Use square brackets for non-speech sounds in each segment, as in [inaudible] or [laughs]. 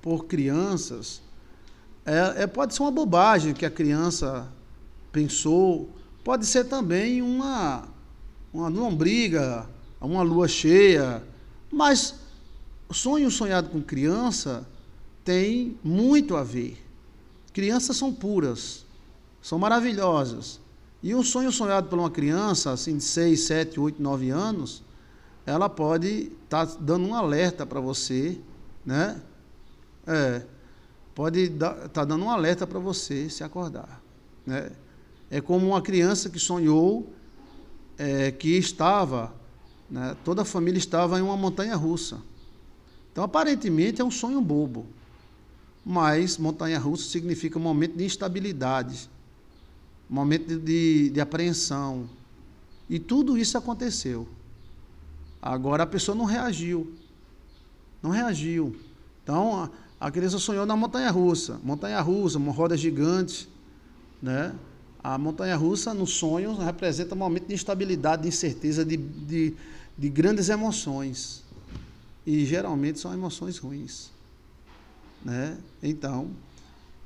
por crianças é, é, pode ser uma bobagem que a criança pensou, pode ser também uma, é uma briga uma lua cheia, mas sonho sonhado com criança tem muito a ver. Crianças são puras, são maravilhosas. E um sonho sonhado por uma criança, assim, de 6, 7, 8, 9 anos, ela pode estar tá dando um alerta para você né? É, pode estar tá dando um alerta para você se acordar. Né? É como uma criança que sonhou é, que estava, né, toda a família estava em uma montanha russa. Então, aparentemente, é um sonho bobo. Mas montanha russa significa um momento de instabilidade, um momento de, de apreensão. E tudo isso aconteceu. Agora a pessoa não reagiu. Não reagiu. Então, a, a criança sonhou na montanha russa. Montanha russa, uma roda gigante, né? A montanha russa, no sonho, representa um momento de instabilidade, de incerteza, de, de, de grandes emoções. E geralmente são emoções ruins. Né? Então,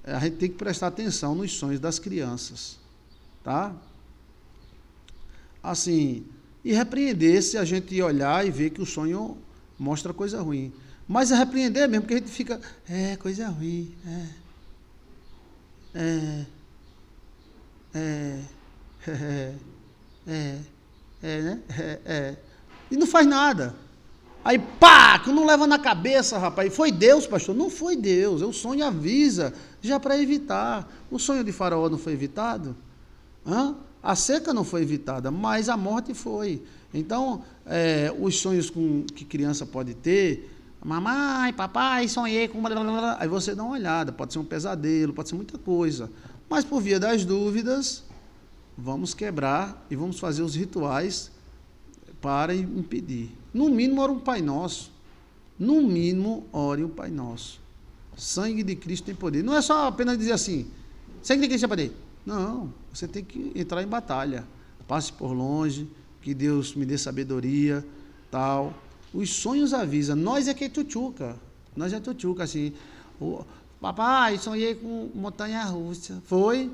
a gente tem que prestar atenção nos sonhos das crianças. Tá? Assim, e repreender se a gente olhar e ver que o sonho mostra coisa ruim. Mas é repreender mesmo, porque a gente fica, é, coisa ruim, é. É. É. [laughs] É. É, é né? É, é. E não faz nada. Aí, pá, que não leva na cabeça, rapaz. E foi Deus, pastor? Não foi Deus. É o sonho avisa, já para evitar. O sonho de Faraó não foi evitado? Hã? A seca não foi evitada, mas a morte foi. Então, é, os sonhos com, que criança pode ter, mamãe, papai, sonhei com. Aí você dá uma olhada, pode ser um pesadelo, pode ser muita coisa. Mas por via das dúvidas, vamos quebrar e vamos fazer os rituais para impedir. No mínimo, ora um Pai Nosso. No mínimo, ore o um Pai Nosso. Sangue de Cristo tem poder. Não é só apenas dizer assim: sangue de Cristo tem poder. Não, você tem que entrar em batalha. Passe por longe, que Deus me dê sabedoria, tal. Os sonhos avisam. Nós é que é tchutchuca. Nós é tuchuca, assim. O, Papai, sonhei com montanha russa. Foi?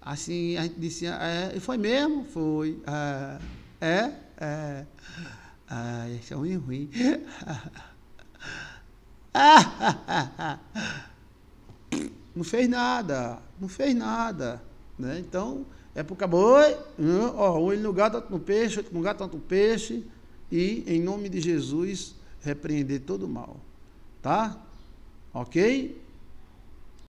Assim, a gente disse, é, e foi mesmo? Foi. É, é. é. Ah, é ruim, ruim. [laughs] Não fez nada, não fez nada. Né? Então, é para o caboi, ó, um no lugar, tanto no peixe, outro lugar, tanto no peixe, e em nome de Jesus repreender todo o mal. Tá? Ok?